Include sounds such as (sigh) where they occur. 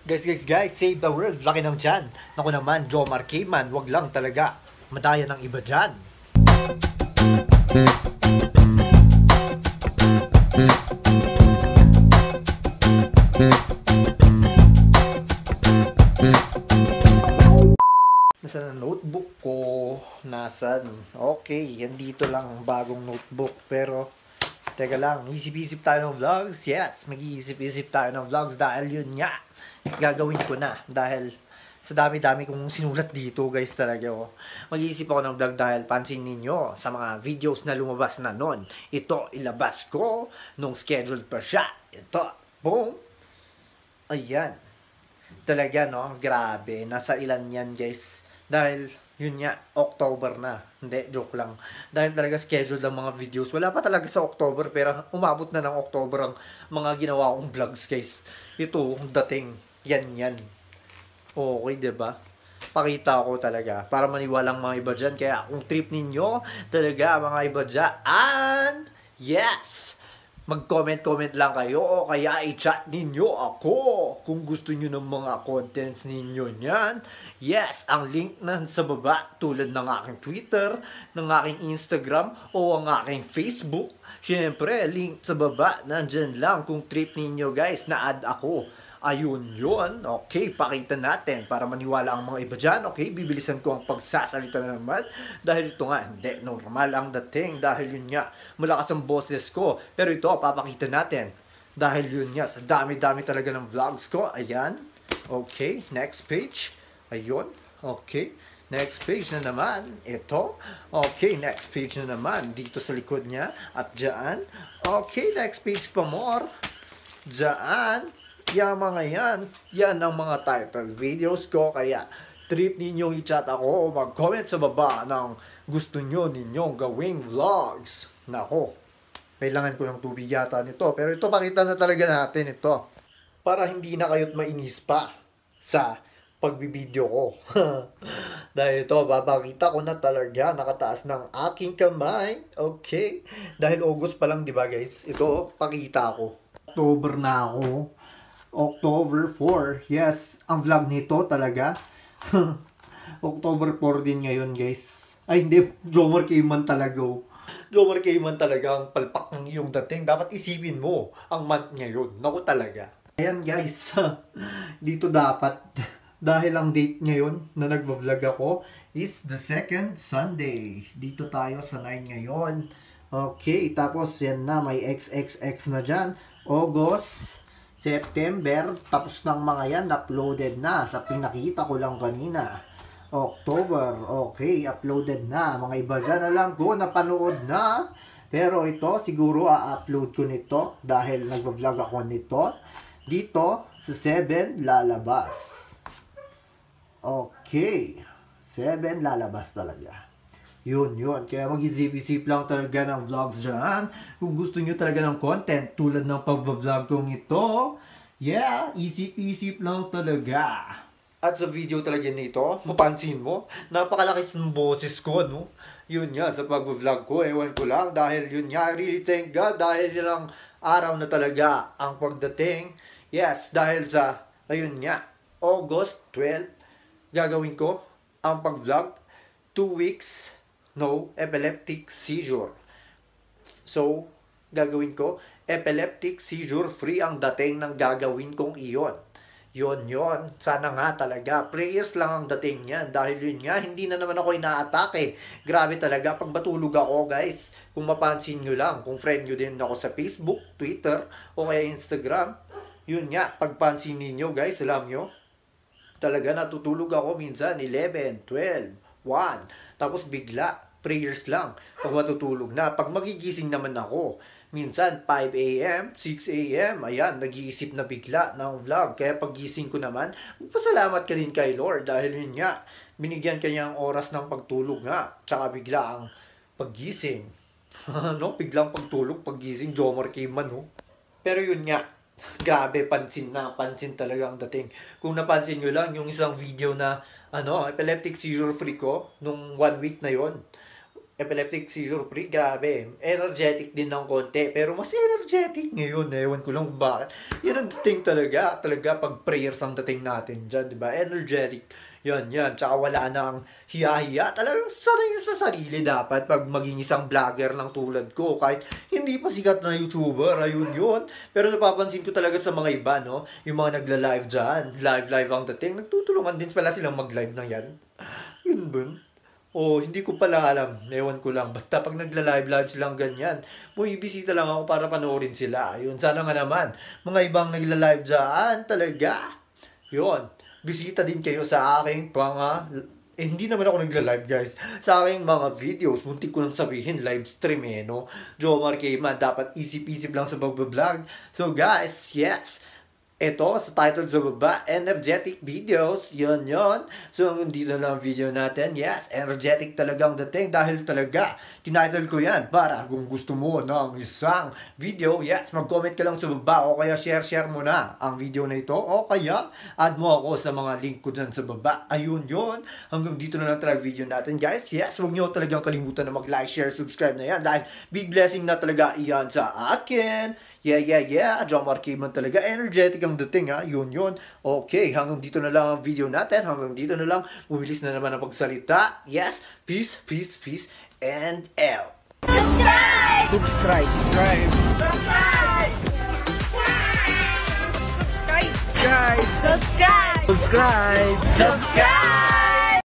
Guys, guys, guys, save the world. Laki ng dyan. Naku naman, Joe Markiman, wag lang talaga. Madaya ng iba dyan. Nasa na notebook ko? Nasaan? Okay, yan dito lang bagong notebook. Pero Teka lang, isip-isip tayo ng vlogs. Yes, mag-iisip-isip tayo ng vlogs dahil yun nga. Gagawin ko na dahil sa dami-dami kong sinulat dito guys talaga. Oh. Mag-iisip ako ng vlog dahil pansin ninyo sa mga videos na lumabas na noon. Ito, ilabas ko nung scheduled pa siya. Ito, boom. Ayan. Talaga no, grabe. Nasa ilan yan guys. Dahil yun nga, October na. Hindi, joke lang. Dahil talaga scheduled ang mga videos. Wala pa talaga sa October, pero umabot na ng October ang mga ginawa kong vlogs, guys. Ito, dating. Yan, yan. Okay, ba diba? Pakita ko talaga. Para maniwalang mga iba dyan. Kaya kung trip ninyo, talaga mga iba dyan. And, yes! mag-comment-comment lang kayo o kaya i-chat ninyo ako kung gusto nyo ng mga contents ninyo niyan. Yes, ang link na sa baba tulad ng aking Twitter, ng aking Instagram o ang aking Facebook. Siyempre, link sa baba nandyan lang kung trip ninyo guys na add ako. Ayun yon Okay, pakita natin para maniwala ang mga iba dyan. Okay, bibilisan ko ang pagsasalita na naman. Dahil ito nga, hindi. Normal ang dating. Dahil yun nga, malakas ang boses ko. Pero ito, papakita natin. Dahil yun nga, sa dami-dami talaga ng vlogs ko. Ayan. Okay, next page. Ayun. Okay. Next page na naman, ito. Okay, next page na naman, dito sa likod niya, at dyan. Okay, next page pa more. Dyan. Yan mga yan, yan ang mga title videos ko. Kaya trip ninyong i-chat ako o mag-comment sa baba ng gusto nyo ninyong gawing vlogs. Nako, kailangan ko ng tubig yata nito. Pero ito, pakita na talaga natin ito. Para hindi na kayo't mainis pa sa pagbibideo ko. (laughs) Dahil ito, babakita ko na talaga nakataas ng aking kamay. Okay. Dahil August pa lang, di ba guys? Ito, pakita ko. October na ako. October 4. Yes, ang vlog nito talaga. (laughs) October 4 din ngayon, guys. Ay, hindi. Jomar Cayman talaga. Oh. Jomar Cayman talaga ang palpak ng iyong dating. Dapat isipin mo ang month ngayon. Naku talaga. Ayan, guys. (laughs) Dito dapat. (laughs) Dahil ang date ngayon na nagbablog ako is the second Sunday. Dito tayo sa 9 ngayon. Okay, tapos yan na, may XXX na dyan. August September, tapos ng mga yan, uploaded na sa pinakita ko lang kanina. October, okay, uploaded na. Mga iba dyan, alam ko, napanood na. Pero ito, siguro a-upload ko nito dahil nagbablog ako nito. Dito, sa 7, lalabas. Okay, 7 lalabas talaga. Yun, yun. Kaya mag-isip-isip lang talaga ng vlogs dyan. Kung gusto nyo talaga ng content tulad ng pag-vlog kong ito, yeah, isip-isip lang talaga. At sa video talaga nito, mapansin mo, napakalaki ng boses ko, no? Yun nga, sa pag-vlog ko, ewan ko lang, dahil yun nga, I really thank God, dahil lang araw na talaga ang pagdating. Yes, dahil sa, ayun nga, August 12, gagawin ko ang pag-vlog, 2 weeks, no epileptic seizure. So, gagawin ko, epileptic seizure free ang dating ng gagawin kong iyon. Yon yon, sana nga talaga. Prayers lang ang dating niyan dahil yun nga, hindi na naman ako inaatake. Grabe talaga, pag matulog ako guys, kung mapansin niyo lang, kung friend niyo din ako sa Facebook, Twitter, o kaya Instagram, yun nga, pagpansin niyo, guys, alam niyo. talaga natutulog ako minsan, 11, 12, 1. Tapos bigla, prayers lang. Pag matutulog na, pag magigising naman ako, minsan 5 a.m., 6 a.m., ayan, nag-iisip na bigla ng vlog. Kaya pagising ko naman, magpasalamat ka rin kay Lord dahil yun nga, binigyan kanya ang oras ng pagtulog nga, tsaka bigla ang paggising. (laughs) no, biglang pagtulog, paggising, Jomar came man, no? Oh. Pero yun nga, grabe, pansin na, pansin talaga ang dating. Kung napansin nyo lang, yung isang video na, ano, epileptic seizure free ko, nung one week na yon epileptic seizure pre, grabe, energetic din ng konti, pero mas energetic ngayon, ewan ko lang bakit. Yun ang dating talaga, talaga pag prayers ang dating natin dyan, di ba? Energetic, yun, yan. tsaka wala nang hiya-hiya, talagang sanay sa sarili dapat pag maging isang vlogger ng tulad ko, kahit hindi pa sikat na YouTuber, ayun yun. Pero napapansin ko talaga sa mga iba, no, yung mga nagla-live dyan, live-live ang dating, nagtutulungan din pala silang mag-live na yan. Yun ba? O hindi ko pala alam, ewan ko lang. Basta pag nagla-live-live silang ganyan, mo bumibisita lang ako para panoorin sila. Yun, sana nga naman. Mga ibang nagla-live dyan, talaga. Yun, bisita din kayo sa aking panga... Eh, hindi naman ako nagla-live guys. Sa aking mga videos, muntik ko nang sabihin, live stream eh, no? Jomar Kayman, dapat isip-isip lang sa pagbablog. So guys, yes, ito, sa title sa baba, Energetic Videos, yun yun. So, dito na ang video natin. Yes, energetic talagang dating dahil talaga, tinitle ko yan para kung gusto mo ng isang video, yes, mag-comment ka lang sa baba o kaya share-share mo na ang video na ito o kaya add mo ako sa mga link ko dyan sa baba. Ayun yun, Hanggang dito na lang try video natin, guys. Yes, huwag nyo talagang kalimutan na mag-like, share, subscribe na yan dahil big blessing na talaga iyan sa akin. Yeah, yeah, yeah. John Mark Cayman talaga. Energetic ang dating ha. Yun, yun. Okay, hanggang dito na lang ang video natin. Hanggang dito na lang. Bumilis na naman ang pagsalita. Yes, peace, peace, peace, and out. Subscribe! Subscribe! Subscribe! Subscribe! Subscribe! Subscribe! Subscribe! Subscribe! Subscribe!